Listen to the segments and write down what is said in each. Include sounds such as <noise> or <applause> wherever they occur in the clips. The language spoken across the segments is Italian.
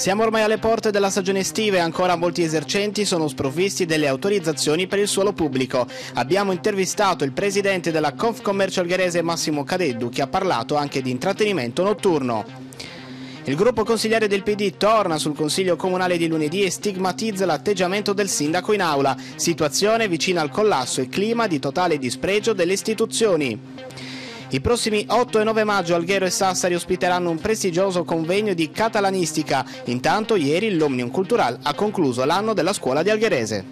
Siamo ormai alle porte della stagione estiva e ancora molti esercenti sono sprovvisti delle autorizzazioni per il suolo pubblico. Abbiamo intervistato il presidente della Confcommercio Algherese Massimo Cadeddu che ha parlato anche di intrattenimento notturno. Il gruppo consigliere del PD torna sul Consiglio Comunale di lunedì e stigmatizza l'atteggiamento del sindaco in aula, situazione vicina al collasso e clima di totale dispregio delle istituzioni. I prossimi 8 e 9 maggio Alghero e Sassari ospiteranno un prestigioso convegno di catalanistica. Intanto ieri l'Omnium Cultural ha concluso l'anno della scuola di Algherese.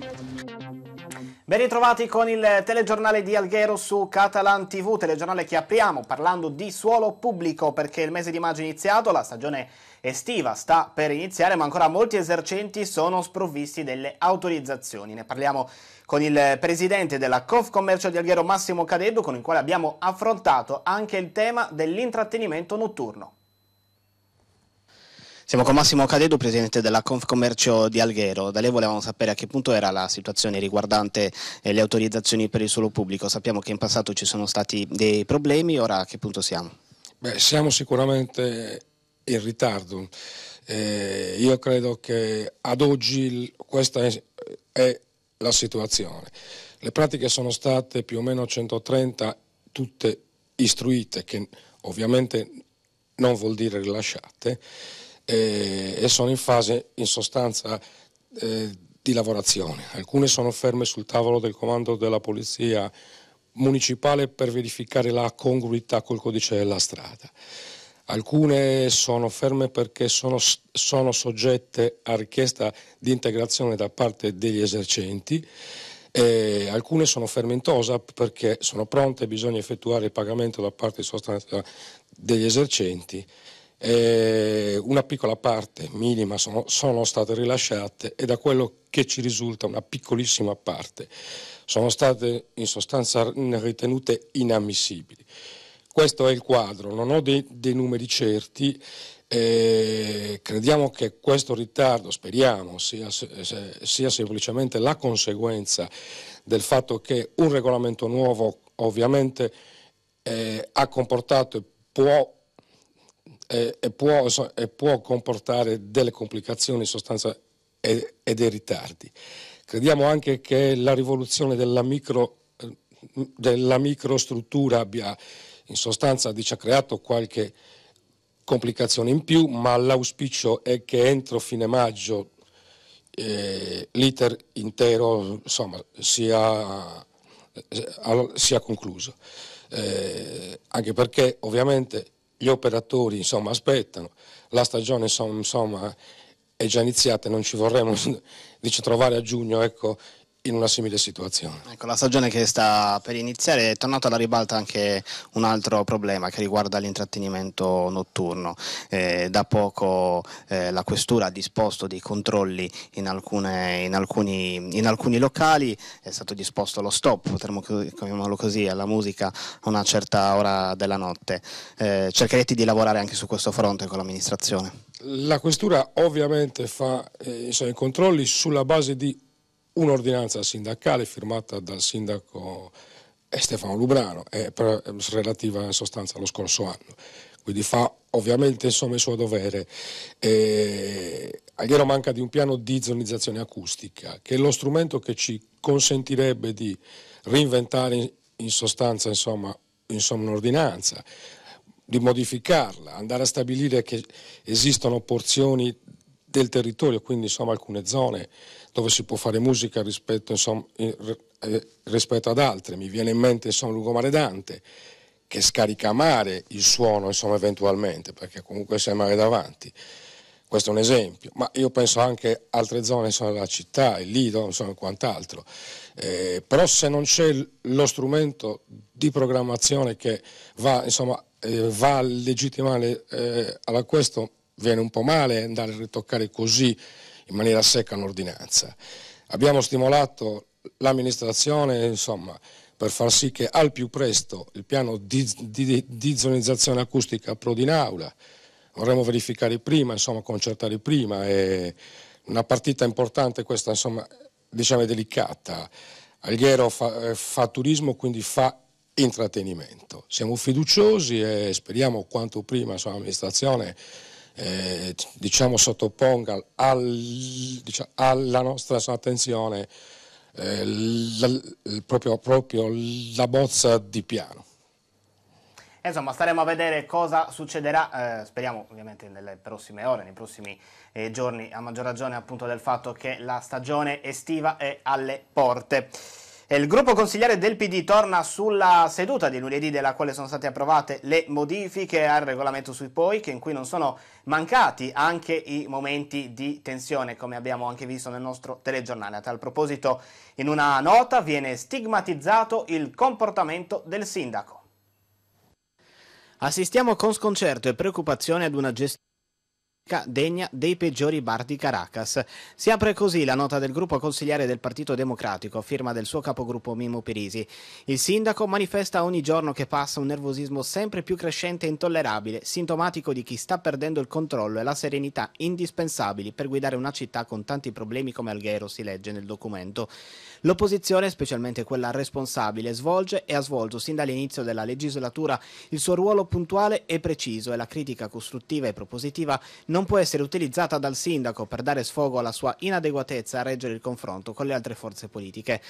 Ben ritrovati con il telegiornale di Alghero su Catalan TV, telegiornale che apriamo parlando di suolo pubblico perché il mese di maggio è iniziato, la stagione estiva sta per iniziare, ma ancora molti esercenti sono sprovvisti delle autorizzazioni. Ne parliamo con il presidente della Confcommercio di Alghero Massimo Cadeddu, con il quale abbiamo affrontato anche il tema dell'intrattenimento notturno. Siamo con Massimo Cadedo, presidente della Confcommercio di Alghero. Da lei volevamo sapere a che punto era la situazione riguardante eh, le autorizzazioni per il suolo pubblico. Sappiamo che in passato ci sono stati dei problemi, ora a che punto siamo? Beh, siamo sicuramente in ritardo. Eh, io credo che ad oggi questa è, è la situazione. Le pratiche sono state più o meno 130, tutte istruite, che ovviamente non vuol dire rilasciate, eh, e sono in fase in sostanza eh, di lavorazione. Alcune sono ferme sul tavolo del comando della polizia municipale per verificare la congruità col codice della strada. Alcune sono ferme perché sono, sono soggette a richiesta di integrazione da parte degli esercenti. E alcune sono ferme in TOSAP perché sono pronte e bisogna effettuare il pagamento da parte degli esercenti. E una piccola parte minima sono, sono, state rilasciate e da quello che ci risulta una piccolissima parte sono state in sostanza ritenute inammissibili. Questo è il quadro, non ho dei, dei numeri certi. Eh, crediamo che questo ritardo, speriamo, sia, sia semplicemente la conseguenza del fatto che un regolamento nuovo ovviamente eh, ha comportato e può, eh, e, può, e può, comportare delle complicazioni sostanza e, e, dei ritardi. Crediamo anche che la rivoluzione della, micro, eh, della microstruttura abbia in sostanza dice, ha creato qualche complicazione in più, ma l'auspicio è che entro fine maggio eh, l'iter intero insomma, sia, eh, sia concluso. Eh, anche perché ovviamente gli operatori insomma, aspettano, la stagione insomma, è già iniziata e non ci vorremmo <laughs> dice, trovare a giugno ecco, in una simile situazione. Ecco, la stagione che sta per iniziare è tornato alla ribalta anche un altro problema che riguarda l'intrattenimento notturno. Eh, da poco eh, la Questura ha disposto dei controlli in, alcune, in, alcuni, in, alcuni, locali, è stato disposto lo stop, potremmo chiamarlo così, alla musica a una certa ora della notte. Eh, cercherete di lavorare anche su questo fronte con l'amministrazione? La Questura ovviamente fa eh, i suoi controlli sulla base di un'ordinanza sindacale firmata dal sindaco eh, Stefano Lubrano, è eh, relativa in sostanza allo scorso anno. Quindi fa ovviamente insomma, il suo dovere. Eh, Agliero manca di un piano di zonizzazione acustica, che è lo strumento che ci consentirebbe di reinventare in sostanza insomma, insomma un'ordinanza, di modificarla, andare a stabilire che esistono porzioni del territorio, quindi insomma, alcune zone dove si può fare musica rispetto, insomma, eh, eh, rispetto ad altre. Mi viene in mente insomma, Lungomare Dante, che scarica a mare il suono insomma, eventualmente, perché comunque sei mare davanti. Questo è un esempio, ma io penso anche a altre zone insomma, della città, il Lido, insomma, quant'altro. Eh, però se non c'è lo strumento di programmazione che va, insomma, eh, va a legittimare eh, questo viene un po' male andare a ritoccare così in maniera secca un'ordinanza. Abbiamo stimolato l'amministrazione insomma, per far sì che al più presto il piano di, di, di zonizzazione acustica approdi in aula, vorremmo verificare prima, insomma, concertare prima, è una partita importante questa insomma, diciamo è delicata. Alghero fa, eh, fa turismo, quindi fa intrattenimento. Siamo fiduciosi e speriamo quanto prima insomma, l'amministrazione eh, diciamo sottoponga al, diciamo, alla nostra attenzione eh, l, proprio, proprio la bozza di piano. Eh, insomma, staremo a vedere cosa succederà, eh, speriamo ovviamente nelle prossime ore, nei prossimi eh, giorni, a maggior ragione appunto del fatto che la stagione estiva è alle porte. Il gruppo consigliere del PD torna sulla seduta di lunedì della quale sono state approvate le modifiche al regolamento sui POI che in cui non sono mancati anche i momenti di tensione come abbiamo anche visto nel nostro telegiornale. A tal proposito in una nota viene stigmatizzato il comportamento del sindaco. Assistiamo con sconcerto e preoccupazione ad una gestione degna dei peggiori bar di Caracas. Si apre così la nota del gruppo consigliere del Partito Democratico, firma del suo capogruppo Mimo Perisi. Il sindaco manifesta ogni giorno che passa un nervosismo sempre più crescente e intollerabile, sintomatico di chi sta perdendo il controllo e la serenità indispensabili per guidare una città con tanti problemi come Alghero, si legge nel documento. L'opposizione, specialmente quella responsabile, svolge e ha svolto sin dall'inizio della legislatura il suo ruolo puntuale e preciso e la critica costruttiva e propositiva non può essere utilizzata dal sindaco per dare sfogo alla sua inadeguatezza a reggere il confronto con le altre forze politiche.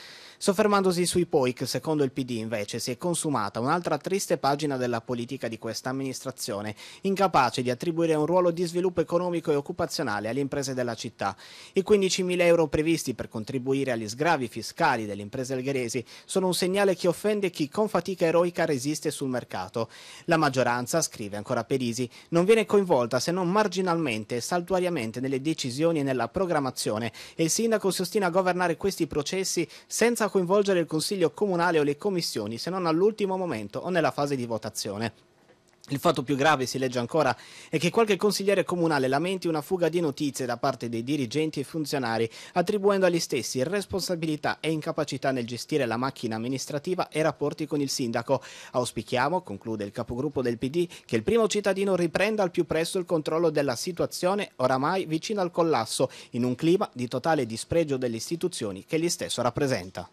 Soffermandosi sui POIC, secondo il PD invece, si è consumata un'altra triste pagina della politica di questa amministrazione, incapace di attribuire un ruolo di sviluppo economico e occupazionale alle imprese della città. I 15.000 euro previsti per contribuire agli sgravi fiscali delle imprese algheresi sono un segnale che offende chi con fatica eroica resiste sul mercato. La maggioranza, scrive ancora Perisi, non viene coinvolta se non marginalmente e saltuariamente nelle decisioni e nella programmazione e il sindaco si ostina a governare questi processi senza coinvolgere il Consiglio Comunale o le commissioni se non all'ultimo momento o nella fase di votazione. Il fatto più grave, si legge ancora, è che qualche consigliere comunale lamenti una fuga di notizie da parte dei dirigenti e funzionari, attribuendo agli stessi responsabilità e incapacità nel gestire la macchina amministrativa e rapporti con il sindaco. Auspichiamo, conclude il capogruppo del PD, che il primo cittadino riprenda al più presto il controllo della situazione oramai vicino al collasso, in un clima di totale dispregio delle istituzioni che egli stesso rappresenta.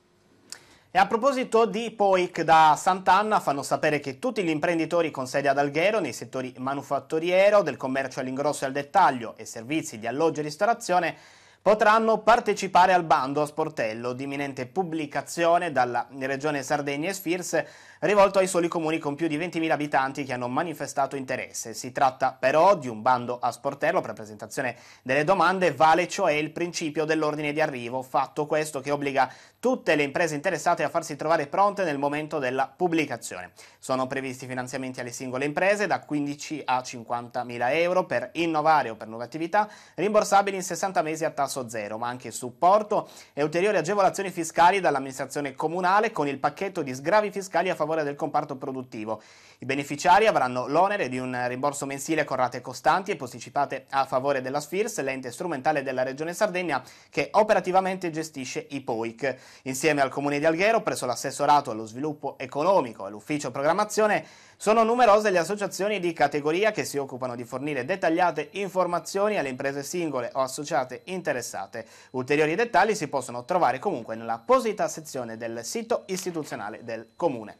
E a proposito di POIC da Sant'Anna fanno sapere che tutti gli imprenditori con sede ad Alghero nei settori manufatturiero, del commercio all'ingrosso e al dettaglio e servizi di alloggio e ristorazione potranno partecipare al bando a sportello di imminente pubblicazione dalla Regione Sardegna e Sfirs rivolto ai soli comuni con più di 20.000 abitanti che hanno manifestato interesse. Si tratta però di un bando a sportello per presentazione delle domande, vale cioè il principio dell'ordine di arrivo, fatto questo che obbliga tutte le imprese interessate a farsi trovare pronte nel momento della pubblicazione. Sono previsti finanziamenti alle singole imprese da 15 a 50.000 euro per innovare o per nuove attività, rimborsabili in 60 mesi a tasso zero, ma anche supporto e ulteriori agevolazioni fiscali dall'amministrazione comunale con il pacchetto di sgravi fiscali a favore favore del comparto produttivo. I beneficiari avranno l'onere di un rimborso mensile con rate costanti e posticipate a favore della SFIRS, l'ente strumentale della Regione Sardegna che operativamente gestisce i POIC. Insieme al Comune di Alghero, presso l'assessorato allo sviluppo economico e l'ufficio programmazione, sono numerose le associazioni di categoria che si occupano di fornire dettagliate informazioni alle imprese singole o associate interessate. Ulteriori dettagli si possono trovare comunque nella apposita sezione del sito istituzionale del Comune.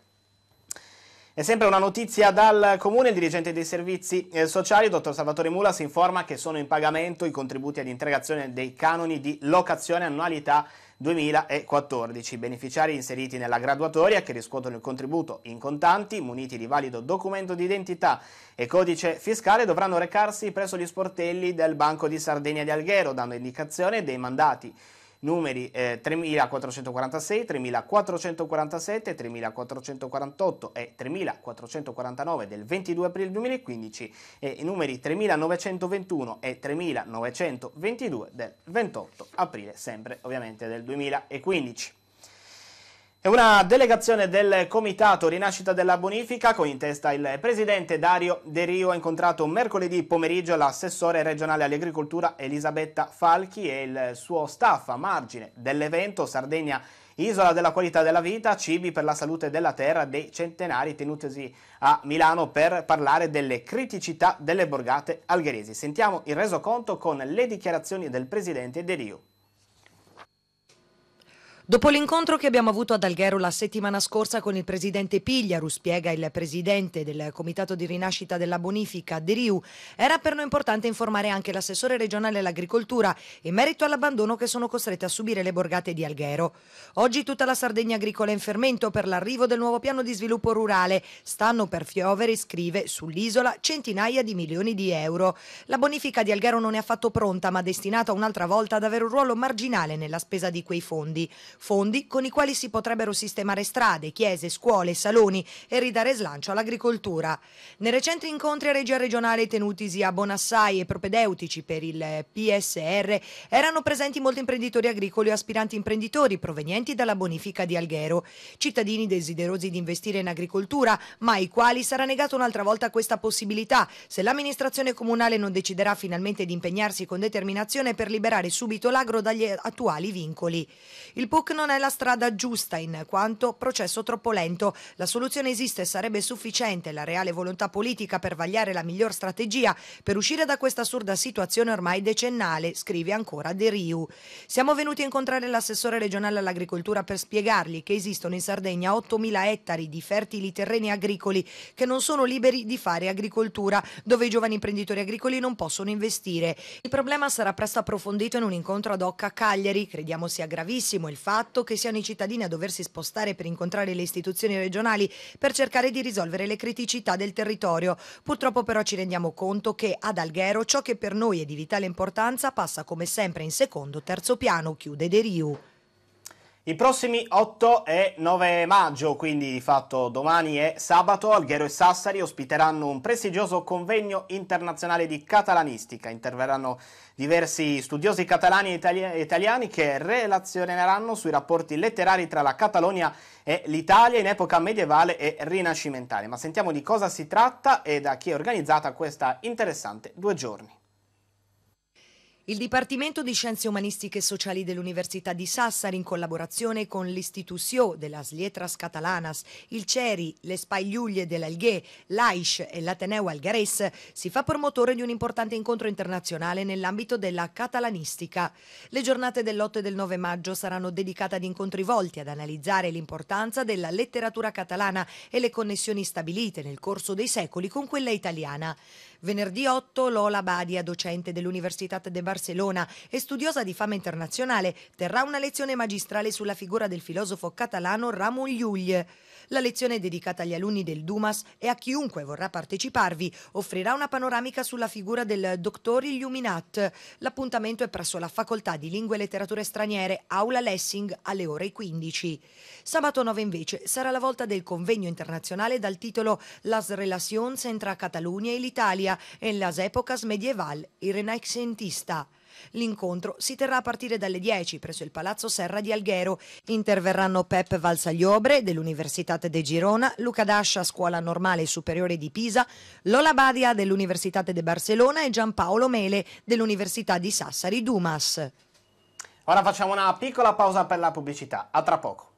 E sempre una notizia dal Comune, il dirigente dei servizi eh, sociali, dottor Salvatore Mula, si informa che sono in pagamento i contributi all'integrazione dei canoni di locazione annualità 2014. I beneficiari inseriti nella graduatoria che riscuotono il contributo in contanti, muniti di valido documento di identità e codice fiscale, dovranno recarsi presso gli sportelli del Banco di Sardegna di Alghero, dando indicazione dei mandati numeri eh, 3446, 3447, 3448 e 3449 del 22 aprile 2015 e i numeri 3921 e 3922 del 28 aprile sempre ovviamente del 2015 una delegazione del Comitato Rinascita della Bonifica, con in testa il presidente Dario De Rio, ha incontrato mercoledì pomeriggio l'assessore regionale all'agricoltura Elisabetta Falchi e il suo staff a margine dell'evento Sardegna Isola della qualità della vita, cibi per la salute della terra dei centenari tenutesi a Milano per parlare delle criticità delle borgate algheresi. Sentiamo il resoconto con le dichiarazioni del presidente De Rio. Dopo l'incontro che abbiamo avuto ad Alghero la settimana scorsa con il presidente Pigliaru, spiega il presidente del Comitato di Rinascita della Bonifica, De era per noi importante informare anche l'assessore regionale all'agricoltura in merito all'abbandono che sono costrette a subire le borgate di Alghero. Oggi tutta la Sardegna agricola è in fermento per l'arrivo del nuovo piano di sviluppo rurale. Stanno per Fiovere, scrive, sull'isola centinaia di milioni di euro. La bonifica di Alghero non è affatto pronta, ma destinata un'altra volta ad avere un ruolo marginale nella spesa di quei fondi fondi con i quali si potrebbero sistemare strade, chiese, scuole, saloni e ridare slancio all'agricoltura. Nei recenti incontri a regia regionale tenutisi a Bonassai e propedeutici per il PSR erano presenti molti imprenditori agricoli e aspiranti imprenditori provenienti dalla bonifica di Alghero, cittadini desiderosi di investire in agricoltura, ma ai quali sarà negata un'altra volta questa possibilità se l'amministrazione comunale non deciderà finalmente di impegnarsi con determinazione per liberare subito l'agro dagli attuali vincoli. Il poco Facebook non è la strada giusta in quanto processo troppo lento. La soluzione esiste e sarebbe sufficiente la reale volontà politica per vagliare la miglior strategia per uscire da questa assurda situazione ormai decennale, scrive ancora De Riu. Siamo venuti a incontrare l'assessore regionale all'agricoltura per spiegargli che esistono in Sardegna 8.000 ettari di fertili terreni agricoli che non sono liberi di fare agricoltura, dove i giovani imprenditori agricoli non possono investire. Il problema sarà presto approfondito in un incontro ad hoc a Cagliari. Crediamo sia gravissimo il fatto fatto che siano i cittadini a doversi spostare per incontrare le istituzioni regionali per cercare di risolvere le criticità del territorio. Purtroppo però ci rendiamo conto che ad Alghero ciò che per noi è di vitale importanza passa come sempre in secondo o terzo piano, chiude De Riu. I prossimi 8 e 9 maggio, quindi di fatto domani e sabato, Alghero e Sassari ospiteranno un prestigioso convegno internazionale di catalanistica. Interverranno diversi studiosi catalani e itali italiani che relazioneranno sui rapporti letterari tra la Catalogna e l'Italia in epoca medievale e rinascimentale. Ma sentiamo di cosa si tratta e da chi è organizzata questa interessante due giorni. Il Dipartimento di Scienze Umanistiche e Sociali dell'Università di Sassari, in collaborazione con l'Istituzio de las Letras Catalanas, il CERI, le Spaglie dell'Alghe, l'AISH e l'Ateneo Algares, si fa promotore di un importante incontro internazionale nell'ambito della catalanistica. Le giornate dell'8 e del 9 maggio saranno dedicate ad incontri volti ad analizzare l'importanza della letteratura catalana e le connessioni stabilite nel corso dei secoli con quella italiana. Venerdì 8 Lola Badia, docente dell'Università de Barcelona e studiosa di fama internazionale, terrà una lezione magistrale sulla figura del filosofo catalano Ramon Llull. La lezione dedicata agli alunni del Dumas e a chiunque vorrà parteciparvi offrirà una panoramica sulla figura del dottor Illuminat. L'appuntamento è presso la Facoltà di Lingue e Letterature Straniere, Aula Lessing, alle ore 15. Sabato 9 invece sarà la volta del convegno internazionale dal titolo Las relations entre Catalunya e l'Italia en las épocas medieval, il Rinascentista. L'incontro si terrà a partire dalle 10 presso il Palazzo Serra di Alghero. Interverranno Pep Valsagliobre dell'Università de Girona, Luca Dascia, Scuola Normale Superiore di Pisa, Lola Badia dell'Università de Barcellona e Giampaolo Mele dell'Università di Sassari Dumas. Ora facciamo una piccola pausa per la pubblicità. A tra poco.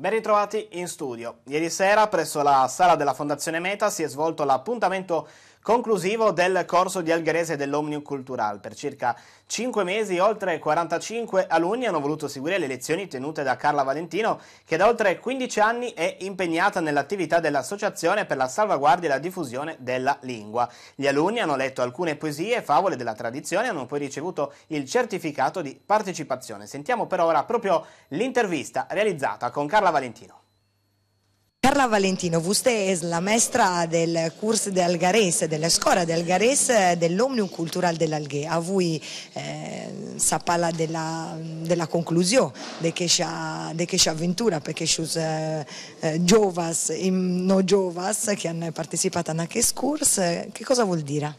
Ben ritrovati in studio. Ieri sera presso la sala della Fondazione Meta si è svolto l'appuntamento conclusivo del corso di algherese dell'Omnium Cultural. Per circa 5 mesi oltre 45 alunni hanno voluto seguire le lezioni tenute da Carla Valentino, che da oltre 15 anni è impegnata nell'attività dell'Associazione per la salvaguardia e la diffusione della lingua. Gli alunni hanno letto alcune poesie e favole della tradizione e hanno poi ricevuto il certificato di partecipazione. Sentiamo per ora proprio l'intervista realizzata con Carla Valentino. Carla Valentino, vostè è la maestra del corso di Algarese, della scuola di Algarese eh, dell'Omnium Cultural dell'Alghe. A voi eh, sa parla della, della conclusione di questa avventura, perché ci sono eh, eh, giovas e non giovani che hanno partecipato a questo corso. Eh, che cosa vuol dire?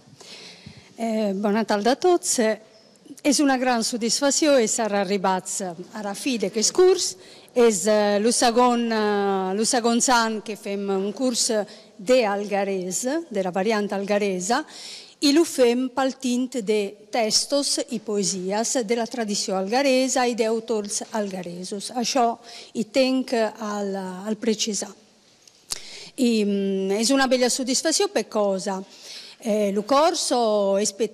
Eh, buon Natale a tutti. È una grande soddisfazione essere arrivati alla fine di questo corso es eh, le segon, eh, le segon any que fem un curs d'algarès, de la variant algaresa, i ho fem partint de textos e poesias della tradizione tradició e de d'autors algaresos. Això hi tenc al, al precisar. I, es mm, una bella soddisfazione per cosa? Eh, il corso è per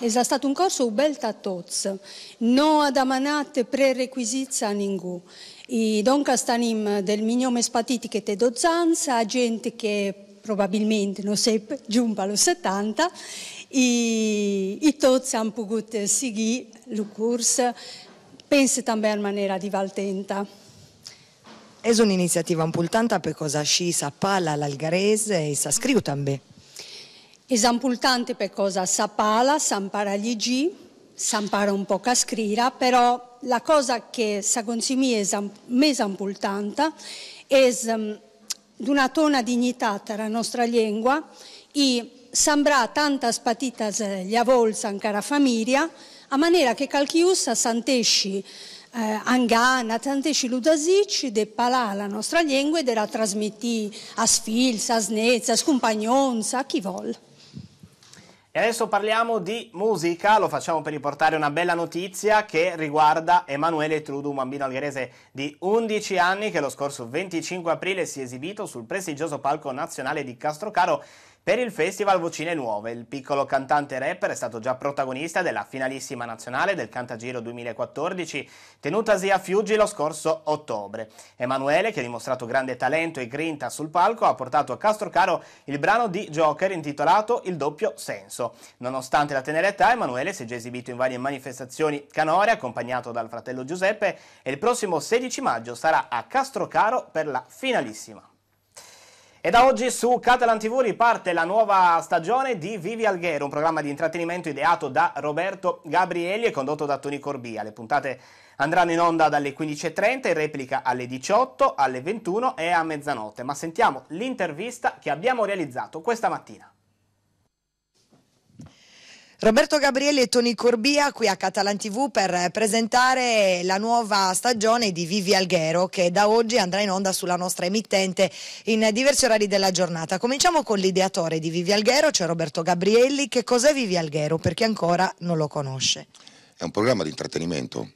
è stato un corso bello a non ha damanat prerequisiti a nessuno. I Castanim del mignome Spatitiche e dozzanza, gente che probabilmente non si è giunta allo 70, i, i tozzi hanno potuto seguire il corso, penso anche in maniera di divertente. È un'iniziativa importante perché si parla l'algarese e si scrive anche. È importante perché si parla, si impara gli giri, s'ampara un po' a scrivere, però la cosa che secondo me è più importante è ehm, di una tona dignità della nostra lingua e sembra tanta spatita eh, gli avvolsa ancora a famiglia, a maniera che calchiussa santesci eh, angana, tantesci ludasici de palà la nostra lingua e de la trasmetti a sfilza, a snezza, a scompagnonza, a chi vuole. E adesso parliamo di musica, lo facciamo per riportare una bella notizia che riguarda Emanuele Trudu, un bambino algherese di 11 anni che lo scorso 25 aprile si è esibito sul prestigioso palco nazionale di Castrocaro per il festival Vocine Nuove, il piccolo cantante rapper è stato già protagonista della finalissima nazionale del Cantagiro 2014 tenutasi a Fiuggi lo scorso ottobre. Emanuele, che ha dimostrato grande talento e grinta sul palco, ha portato a Castrocaro il brano di Joker intitolato Il doppio senso. Nonostante la tenera età, Emanuele si è già esibito in varie manifestazioni canore accompagnato dal fratello Giuseppe e il prossimo 16 maggio sarà a Castrocaro per la finalissima. E da oggi su Catalan TV riparte la nuova stagione di Vivi Alghero, un programma di intrattenimento ideato da Roberto Gabrielli e condotto da Tony Corbia. Le puntate andranno in onda dalle 15.30, in replica alle 18, alle 21 e a mezzanotte. Ma sentiamo l'intervista che abbiamo realizzato questa mattina. Roberto Gabrielli e Tony Corbia qui a Catalan TV per presentare la nuova stagione di Vivi Alghero che da oggi andrà in onda sulla nostra emittente in diversi orari della giornata. Cominciamo con l'ideatore di Vivi Alghero, cioè Roberto Gabrielli. Che cos'è Vivi Alghero per chi ancora non lo conosce? È un programma di intrattenimento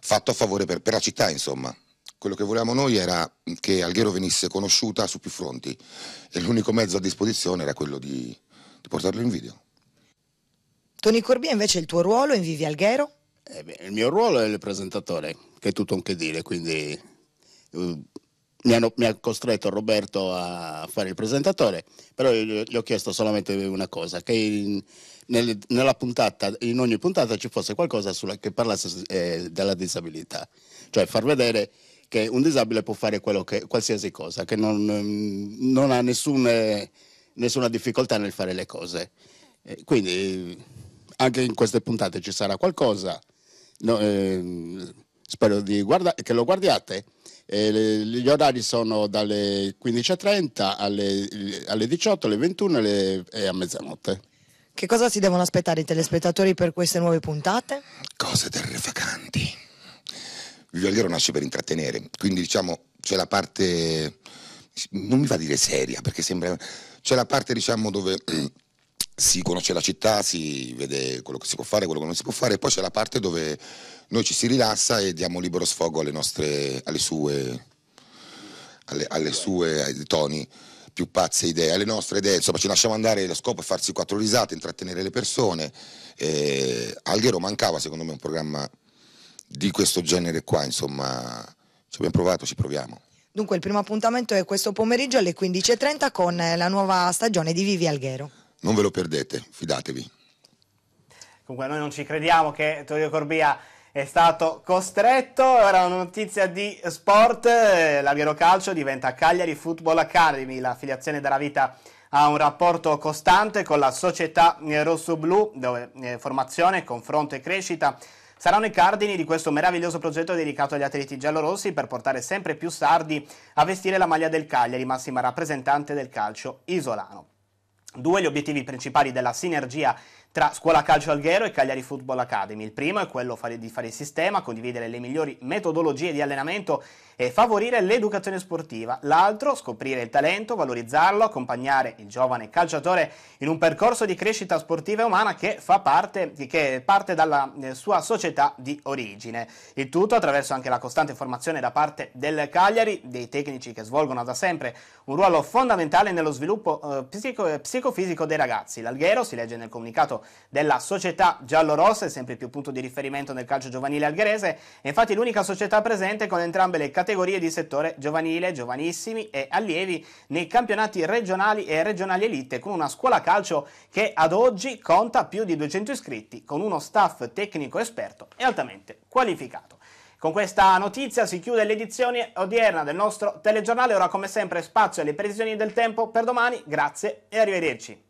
fatto a favore per, per la città, insomma. Quello che volevamo noi era che Alghero venisse conosciuta su più fronti e l'unico mezzo a disposizione era quello di di portarlo in video. Tony Corbia invece il tuo ruolo in Vivi Alghero? Eh beh, il mio ruolo è il presentatore, che è tutto un che dire, quindi uh, mi, hanno, mi, ha costretto Roberto a fare il presentatore, però io, gli ho chiesto solamente una cosa, che in, nel, puntata, in ogni puntata ci fosse qualcosa sulla, che parlasse eh, della disabilità, cioè far vedere che un disabile può fare che, qualsiasi cosa, che non, ehm, non ha nessun... Eh, nessuna difficoltà nel fare le cose. Eh, quindi anche in queste puntate ci sarà qualcosa. No, eh, spero guarda- che lo guardiate. Eh, gli orari sono dalle 15.30 alle, alle 18, alle 21 alle, e a mezzanotte. Che cosa si devono aspettare i telespettatori per queste nuove puntate? Cose terrificanti. Il Violiero nasce per intrattenere, quindi diciamo c'è la parte, non mi va a dire seria perché sembra c'è la parte diciamo dove <clears throat> si conosce la città, si vede quello che si può fare, quello che non si può fare, e poi c'è la parte dove noi ci si rilassa e diamo libero sfogo alle nostre, alle sue, alle, alle sue toni più pazze idee, alle nostre idee, insomma ci lasciamo andare, lo scopo è farsi quattro risate, intrattenere le persone. Eh, Alghero mancava secondo me un programma di questo genere qua, insomma ci abbiamo provato, ci proviamo. Dunque il primo appuntamento è questo pomeriggio alle 15.30 con eh, la nuova stagione di Vivi Alghero. Non ve lo perdete, fidatevi. Comunque noi non ci crediamo che Torino Corbia è stato costretto. Ora una notizia di sport, l'Alghero Calcio diventa Cagliari Football Academy, l'affiliazione della vita ha un rapporto costante con la società rosso-blu, dove eh, formazione, confronto e crescita saranno i cardini di questo meraviglioso progetto dedicato agli atleti giallorossi per portare sempre più sardi a vestire la maglia del Cagliari, massima rappresentante del calcio isolano. Due gli obiettivi principali della sinergia tra Scuola Calcio Alghero e Cagliari Football Academy. Il primo è quello di fare il sistema, condividere le migliori metodologie di allenamento e favorire l'educazione sportiva. L'altro, scoprire il talento, valorizzarlo, accompagnare il giovane calciatore in un percorso di crescita sportiva e umana che, fa parte, che parte dalla eh, sua società di origine. Il tutto attraverso anche la costante formazione da parte del Cagliari, dei tecnici che svolgono da sempre un ruolo fondamentale nello sviluppo eh, psico, psicofisico dei ragazzi. L'Alghero, si legge nel comunicato della società giallorossa, è sempre più punto di riferimento nel calcio giovanile algherese, è infatti l'unica società presente con entrambe le categorie di settore giovanile, giovanissimi e allievi nei campionati regionali e regionali elite, con una scuola calcio che ad oggi conta più di 200 iscritti, con uno staff tecnico esperto e altamente qualificato. Con questa notizia si chiude l'edizione odierna del nostro telegiornale, ora come sempre spazio alle previsioni del tempo per domani, grazie e arrivederci.